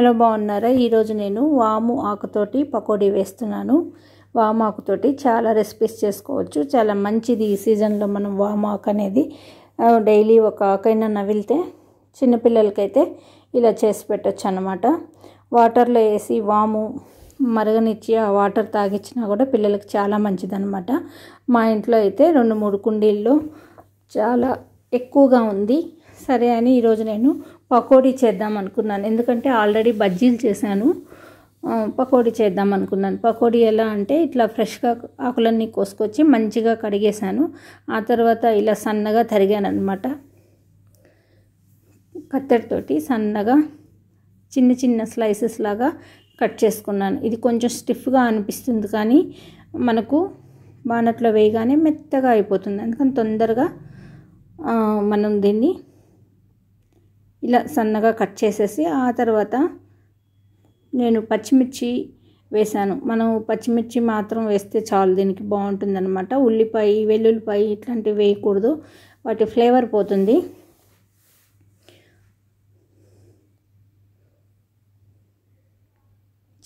hello బాగున్నారా ఈరోజు నేను వాము ఆకుతోటి పకోడీ వేస్తున్నాను వాము ఆకుతోటి చాలా రెసిపీస్ చేసుకోవచ్చు చాలా మంచిది ఈ సీజన్లో మనం వాము ఆకు అనేది డైలీ ఒక ఆకైనా నవిలితే చిన్నపిల్లలకైతే ఇలా చేసి పెట్టచ్చు అనమాట వాటర్లో వేసి వాము మరగనిచ్చి ఆ వాటర్ తాగిచ్చినా కూడా పిల్లలకి చాలా మంచిదనమాట మా ఇంట్లో అయితే రెండు మూడు కుండీల్లో చాలా ఎక్కువగా ఉంది సరే అని ఈరోజు నేను పకోడీ చేద్దాం అనుకున్నాను ఎందుకంటే ఆల్రెడీ బజ్జీలు చేశాను పకోడీ చేద్దాం అనుకున్నాను పకోడీ ఎలా అంటే ఇట్లా ఫ్రెష్గా ఆకులన్నీ కోసుకొచ్చి మంచిగా కడిగేశాను ఆ తర్వాత ఇలా సన్నగా తరిగాను అనమాట కత్తెరతోటి సన్నగా చిన్న చిన్న స్లైసెస్ లాగా కట్ చేసుకున్నాను ఇది కొంచెం స్టిఫ్గా అనిపిస్తుంది కానీ మనకు బానట్లో వేయగానే మెత్తగా అయిపోతుంది అందుకని తొందరగా మనం దీన్ని ఇలా సన్నగా కట్ చేసేసి ఆ తర్వాత నేను పచ్చిమిర్చి వేశాను మనం పచ్చిమిర్చి మాత్రం వేస్తే చాలు దీనికి బాగుంటుందన్నమాట ఉల్లిపాయ వెల్లుల్లిపాయ ఇట్లాంటివి వేయకూడదు వాటి ఫ్లేవర్ పోతుంది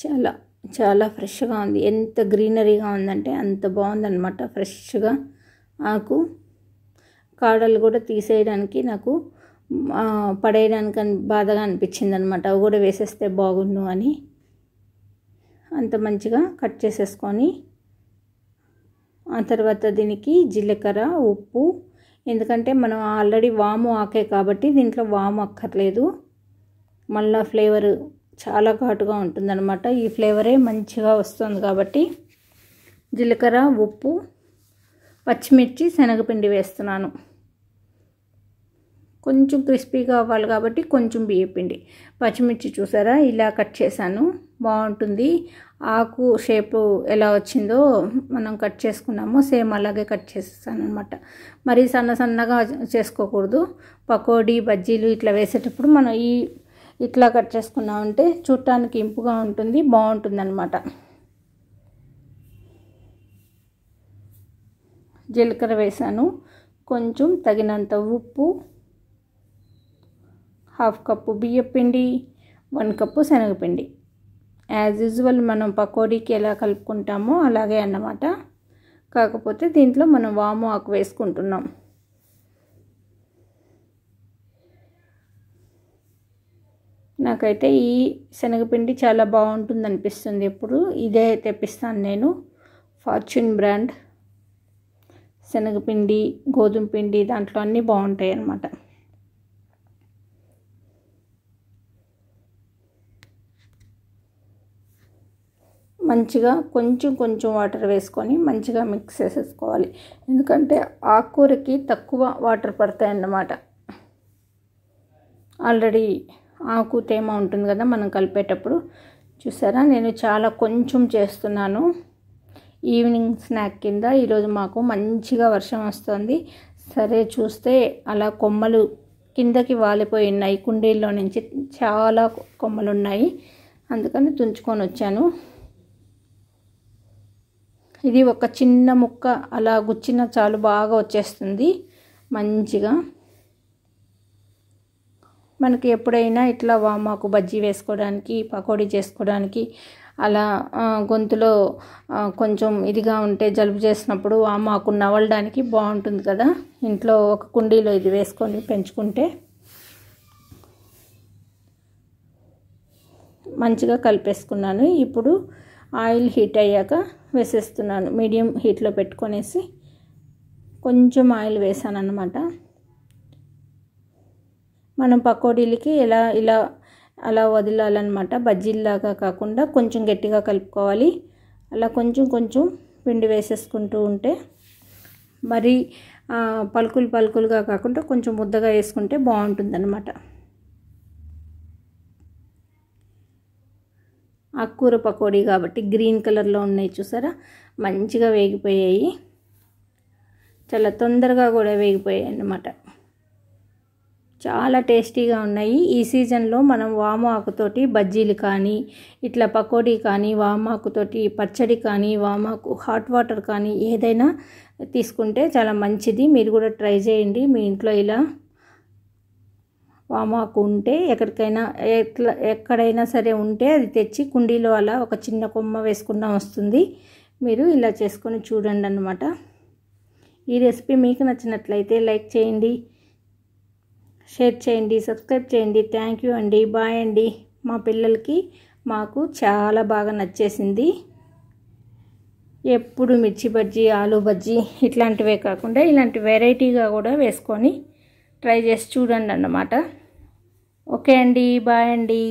చాలా చాలా ఫ్రెష్గా ఉంది ఎంత గ్రీనరీగా ఉందంటే అంత బాగుందన్నమాట ఫ్రెష్గా ఆకు కాడలు కూడా తీసేయడానికి నాకు పడేయడానికి బాధగా అనిపించింది అనమాట అవి కూడా వేసేస్తే బాగుండు అని అంత మంచిగా కట్ చేసేసుకొని ఆ తర్వాత దీనికి జీలకర్ర ఉప్పు ఎందుకంటే మనం ఆల్రెడీ వాము ఆకే కాబట్టి దీంట్లో వాము అక్కర్లేదు మళ్ళా ఫ్లేవర్ చాలా ఘాటుగా ఉంటుందన్నమాట ఈ ఫ్లేవరే మంచిగా వస్తుంది కాబట్టి జీలకర్ర ఉప్పు పచ్చిమిర్చి శనగపిండి వేస్తున్నాను కొంచెం క్రిస్పీగా అవ్వాలి కాబట్టి కొంచెం బియ్యపిండి పచ్చిమిర్చి చూసారా ఇలా కట్ చేశాను బాగుంటుంది ఆకు షేపు ఎలా వచ్చిందో మనం కట్ చేసుకున్నాము సేమ్ అలాగే కట్ చేసేసాను అనమాట మరి సన్న సన్నగా చేసుకోకూడదు పకోడీ బజ్జీలు ఇట్లా వేసేటప్పుడు మనం ఈ ఇట్లా కట్ చేసుకున్నామంటే చూడటానికి ఇంపుగా ఉంటుంది బాగుంటుంది అనమాట జీలకర్ర వేసాను కొంచెం తగినంత ఉప్పు హాఫ్ కప్పు బియ్యపిండి వన్ కప్పు శనగపిండి యాజ్ యూజువల్ మనం పకోడీకి ఎలా కలుపుకుంటామో అలాగే అన్నమాట కాకపోతే దీంట్లో మనం వాము ఆకు వేసుకుంటున్నాం నాకైతే ఈ శనగపిండి చాలా బాగుంటుంది అనిపిస్తుంది ఎప్పుడు ఇదే తెప్పిస్తాను నేను ఫార్చ్యూన్ బ్రాండ్ శనగపిండి గోధుమ పిండి దాంట్లో అన్నీ బాగుంటాయి అన్నమాట మంచిగా కొంచెం కొంచెం వాటర్ వేసుకొని మంచిగా మిక్స్ చేసేసుకోవాలి ఎందుకంటే ఆకుకూరకి తక్కువ వాటర్ పడతాయన్నమాట ఆల్రెడీ ఆకు తేమ ఉంటుంది కదా మనం కలిపేటప్పుడు చూసారా నేను చాలా కొంచెం చేస్తున్నాను ఈవినింగ్ స్నాక్ కింద ఈరోజు మాకు మంచిగా వర్షం వస్తుంది సరే చూస్తే అలా కొమ్మలు కిందకి వాలిపోయి ఉన్నాయి కుండీల్లో నుంచి చాలా కొమ్మలు ఉన్నాయి అందుకని తుంచుకొని వచ్చాను ఇది ఒక చిన్న ముక్క అలా గుచ్చిన చాలు బాగా వచ్చేస్తుంది మంచిగా మనకి ఎప్పుడైనా ఇట్లా వామాకు బజ్జీ వేసుకోవడానికి పకోడీ చేసుకోవడానికి అలా గొంతులో కొంచెం ఇదిగా ఉంటే జలుబు చేసినప్పుడు వామాకు నవలడానికి బాగుంటుంది కదా ఇంట్లో ఒక కుండీలో ఇది వేసుకొని పెంచుకుంటే మంచిగా కలిపేసుకున్నాను ఇప్పుడు ఆయిల్ హీట్ అయ్యాక వేసేస్తున్నాను మీడియం హీట్లో పెట్టుకొనేసి కొంచెం ఆయిల్ వేసాను అనమాట మనం పకోడీలకి ఎలా ఇలా అలా వదిలాలన్నమాట బజ్జీల్లాగా కాకుండా కొంచెం గట్టిగా కలుపుకోవాలి అలా కొంచెం కొంచెం పిండి వేసేసుకుంటూ ఉంటే మరి పలుకులు పలుకులుగా కాకుండా కొంచెం ముద్దగా వేసుకుంటే బాగుంటుంది అన్నమాట ఆకుకూర పకోడీ కాబట్టి గ్రీన్ కలర్లో ఉన్నాయి చూసారా మంచిగా వేగిపోయాయి చాలా తొందరగా కూడా వేగిపోయాయి అన్నమాట చాలా టేస్టీగా ఉన్నాయి ఈ సీజన్లో మనం ఆకుతోటి బజ్జీలు కానీ ఇట్లా పకోడీ కానీ వామాకుతోటి పచ్చడి కానీ వామాకు హాట్ వాటర్ కానీ ఏదైనా తీసుకుంటే చాలా మంచిది మీరు కూడా ట్రై చేయండి మీ ఇంట్లో ఇలా వామాకు ఉంటే ఎక్కడికైనా ఎట్లా ఎక్కడైనా సరే ఉంటే అది తెచ్చి కుండీలో అలా ఒక చిన్న కొమ్మ వేసుకున్నా వస్తుంది మీరు ఇలా చేసుకొని చూడండి అనమాట ఈ రెసిపీ మీకు నచ్చినట్లయితే లైక్ చేయండి షేర్ చేయండి సబ్స్క్రైబ్ చేయండి థ్యాంక్ యూ అండి బాయ్ అండి మా పిల్లలకి మాకు చాలా బాగా నచ్చేసింది ఎప్పుడు మిర్చి బజ్జీ ఆలు బజ్జీ ఇట్లాంటివే కాకుండా ఇలాంటి వెరైటీగా కూడా వేసుకొని ట్రై చేసి చూడండి అన్నమాట ఓకే అండి బాయ్ అండి